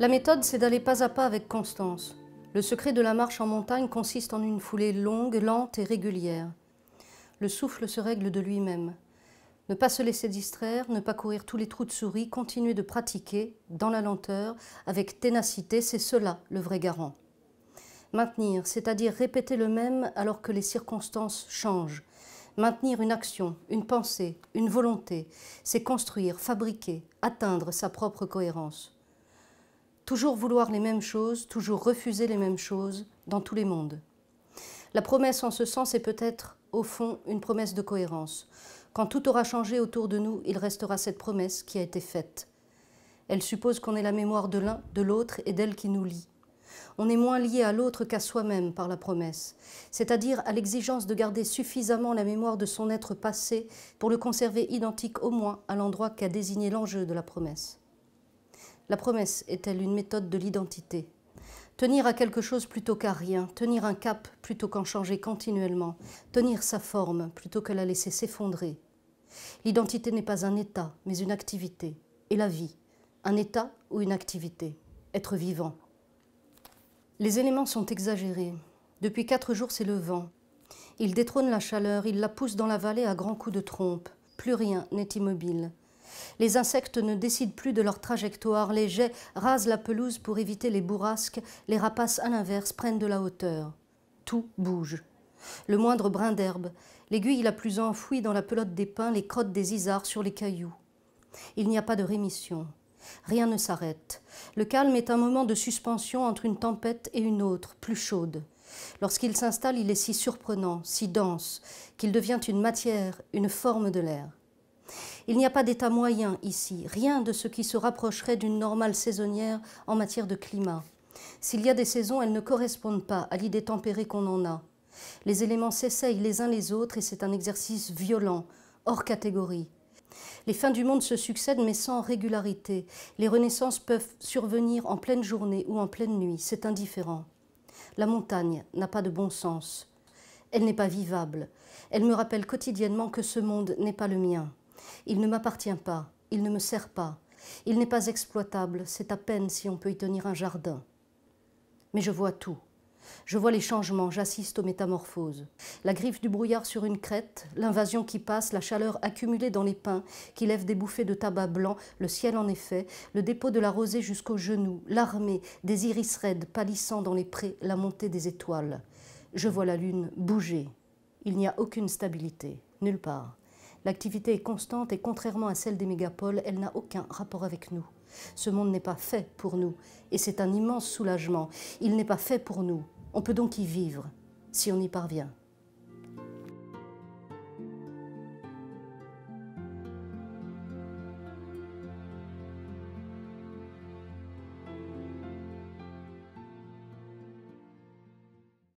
La méthode, c'est d'aller pas à pas avec constance. Le secret de la marche en montagne consiste en une foulée longue, lente et régulière. Le souffle se règle de lui-même. Ne pas se laisser distraire, ne pas courir tous les trous de souris, continuer de pratiquer, dans la lenteur, avec ténacité, c'est cela le vrai garant. Maintenir, c'est-à-dire répéter le même alors que les circonstances changent. Maintenir une action, une pensée, une volonté, c'est construire, fabriquer, atteindre sa propre cohérence. Toujours vouloir les mêmes choses, toujours refuser les mêmes choses, dans tous les mondes. La promesse en ce sens est peut-être, au fond, une promesse de cohérence. Quand tout aura changé autour de nous, il restera cette promesse qui a été faite. Elle suppose qu'on est la mémoire de l'un, de l'autre et d'elle qui nous lie. On est moins lié à l'autre qu'à soi-même par la promesse, c'est-à-dire à, à l'exigence de garder suffisamment la mémoire de son être passé pour le conserver identique au moins à l'endroit qu'a désigné l'enjeu de la promesse. La promesse est-elle une méthode de l'identité Tenir à quelque chose plutôt qu'à rien, tenir un cap plutôt qu'en changer continuellement, tenir sa forme plutôt que la laisser s'effondrer. L'identité n'est pas un état, mais une activité. Et la vie, un état ou une activité, être vivant. Les éléments sont exagérés. Depuis quatre jours, c'est le vent. Il détrône la chaleur, il la pousse dans la vallée à grands coups de trompe. Plus rien n'est immobile. Les insectes ne décident plus de leur trajectoire. Les jets rasent la pelouse pour éviter les bourrasques. Les rapaces, à l'inverse, prennent de la hauteur. Tout bouge. Le moindre brin d'herbe, l'aiguille la plus enfouie dans la pelote des pins, les crottes des isards sur les cailloux. Il n'y a pas de rémission. Rien ne s'arrête. Le calme est un moment de suspension entre une tempête et une autre, plus chaude. Lorsqu'il s'installe, il est si surprenant, si dense, qu'il devient une matière, une forme de l'air. Il n'y a pas d'État moyen ici, rien de ce qui se rapprocherait d'une normale saisonnière en matière de climat. S'il y a des saisons, elles ne correspondent pas à l'idée tempérée qu'on en a. Les éléments s'essayent les uns les autres et c'est un exercice violent, hors catégorie. Les fins du monde se succèdent mais sans régularité. Les renaissances peuvent survenir en pleine journée ou en pleine nuit, c'est indifférent. La montagne n'a pas de bon sens. Elle n'est pas vivable. Elle me rappelle quotidiennement que ce monde n'est pas le mien. Il ne m'appartient pas, il ne me sert pas, il n'est pas exploitable, c'est à peine si on peut y tenir un jardin. Mais je vois tout. Je vois les changements, j'assiste aux métamorphoses. La griffe du brouillard sur une crête, l'invasion qui passe, la chaleur accumulée dans les pins, qui lève des bouffées de tabac blanc, le ciel en effet, le dépôt de la rosée jusqu'aux genoux, l'armée, des iris raides pâlissant dans les prés, la montée des étoiles. Je vois la lune bouger. Il n'y a aucune stabilité, nulle part. L'activité est constante et contrairement à celle des mégapoles, elle n'a aucun rapport avec nous. Ce monde n'est pas fait pour nous et c'est un immense soulagement. Il n'est pas fait pour nous. On peut donc y vivre si on y parvient.